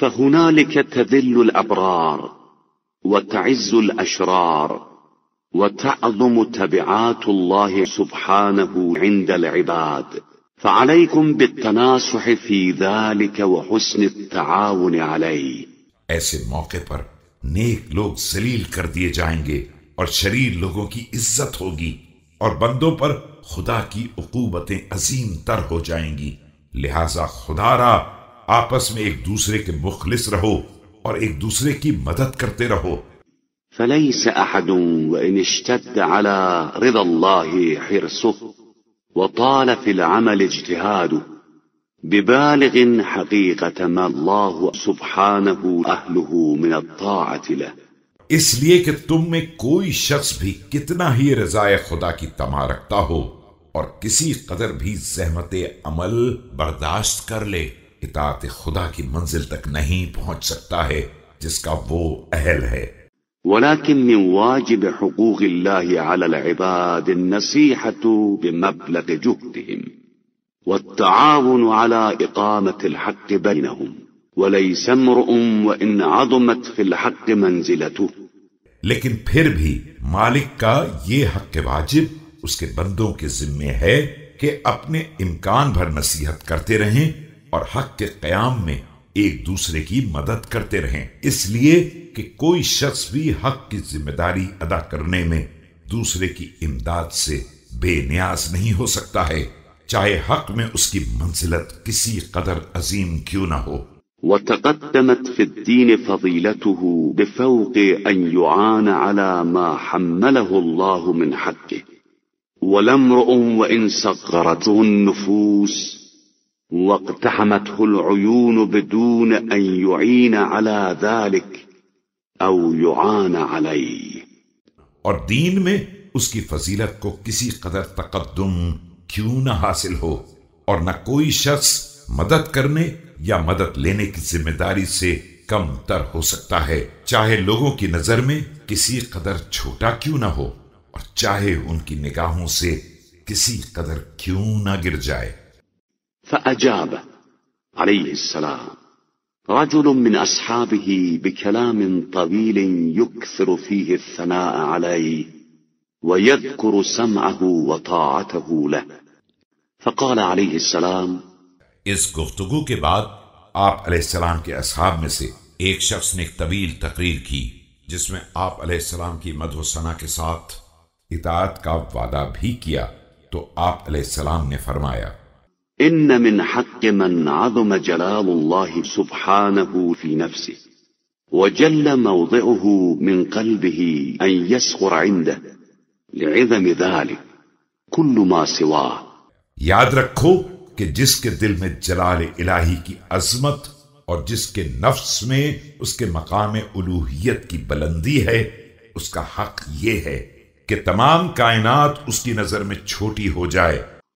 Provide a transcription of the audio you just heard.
فهنالك تذل الأبرار وتعز الأشرار وتعظم تبعات الله سبحانه عند العباد فعليكم بالتناصح في ذلك وحسن التعاون عليه ایسے موقع پر نیک لوگ زلیل کر دیے جائیں گے اور شریر لوگوں کی عزت ہوگی اور بندوں پر خدا کی عقوبتیں عظیم تر ہو جائیں گی لہذا خدا را آپس میں ایک دوسرے کے مخلص رہو اور ایک دوسرے کی مدد کرتے رہو فليس احد وان اشتد على رضا الله حرصه وطال في العمل اجتهاده ببالغ حقيقه ما الله سبحانه اهله من الطاعه له اس لیے کہ تم میں کوئی شخص بھی کتنا ہی رضا خدا کی تما رکھتا ہو اور کسی قدر بھی زحمت عمل برداشت کر لے اطاعت خدا کی منزل تک نہیں پہنچ سکتا ہے جس کا وہ اہل ہے ولكن من واجب حقوق الله على العباد النصيحة بمبلغ جهدهم والتعاون على إقامة الحق بينهم وليس امرؤ وإن عظمت في الحق منزلته لیکن پھر بھی مالک کا یہ حق واجب اس کے بندوں کے ذمے ہے کہ اپنے امکان بھر نصیحت کرتے رہیں اور حق کے قیام میں ایک دوسرے کی مدد کرتے رہیں اس لیے کہ کوئی شخص بھی حق کی ذمہ داری ادا کرنے میں دوسرے کی امداد سے بے نیاز نہیں ہو سکتا ہے چاہے حق میں اس کی منزلت کسی قدر عظیم کیوں نہ ہو وتقدمت في الدين فضيلته بفوق أن يعان على ما حمله الله من حقه ولمرء وإن صغرته النفوس واقتحمته العيون بدون أن يعين على ذلك أو يعان عليه اور دین میں اس کی فضیلت کو کسی قدر تقدم کیوں نہ حاصل ہو اور نہ کوئی شخص مدد کرنے یا مدد لینے کی ذمہ داری سے کم تر ہو سکتا ہے چاہے لوگوں کی نظر میں کسی قدر چھوٹا کیوں نہ ہو اور چاہے ان کی نگاہوں سے کسی قدر کیوں نہ گر جائے فأجاب عليه السلام رجل من أصحابه بكلام طويل يكثر فيه الثناء عليه ويذكر سمعه وطاعته له فقال عليه السلام اس گفتگو کے بعد آپ علیہ السلام کے اصحاب میں سے ایک شخص نے ایک طویل تقریر کی جس میں آپ علیہ السلام کی مد و ثنا کے ساتھ اطاعت کا وعدہ بھی کیا تو آپ علیہ السلام نے فرمایا ان من حق من عظم جلال الله سبحانه في نفسه وجل موضعه من قلبه ان يسخر عنده لعظم ذلك كل ما سواه یاد رکھو کہ جس کے دل میں جلال الہی کی عظمت اور جس کے نفس میں اس کے مقام الوحیت کی بلندی ہے اس کا حق یہ ہے کہ تمام کائنات اس کی نظر میں چھوٹی ہو جائے